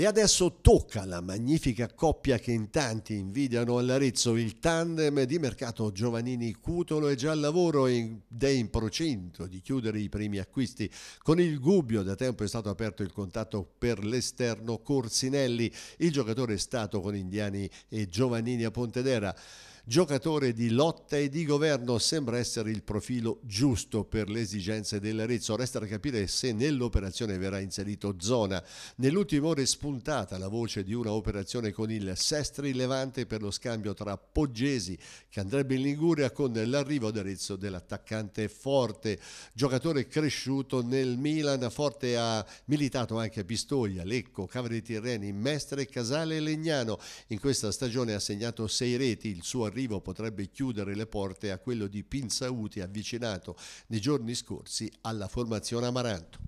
E adesso tocca la magnifica coppia che in tanti invidiano all'Arezzo, il tandem di mercato Giovanini cutolo è già al lavoro ed è in procinto di chiudere i primi acquisti. Con il Gubbio da tempo è stato aperto il contatto per l'esterno Corsinelli, il giocatore è stato con Indiani e Giovanini a Pontedera giocatore di lotta e di governo, sembra essere il profilo giusto per le esigenze dell'Arezzo. Resta da capire se nell'operazione verrà inserito Zona. Nell'ultima ora è spuntata la voce di una operazione con il Sestri Levante per lo scambio tra Poggesi, che andrebbe in Liguria, con l'arrivo ad Arezzo dell'attaccante Forte, giocatore cresciuto nel Milan. Forte ha militato anche a Pistoia, Lecco, Cavre di Tirreni, Mestre, Casale e Legnano. In questa stagione ha segnato sei reti. Il suo arrivo arrivo potrebbe chiudere le porte a quello di Pinzauti avvicinato nei giorni scorsi alla formazione Amaranto.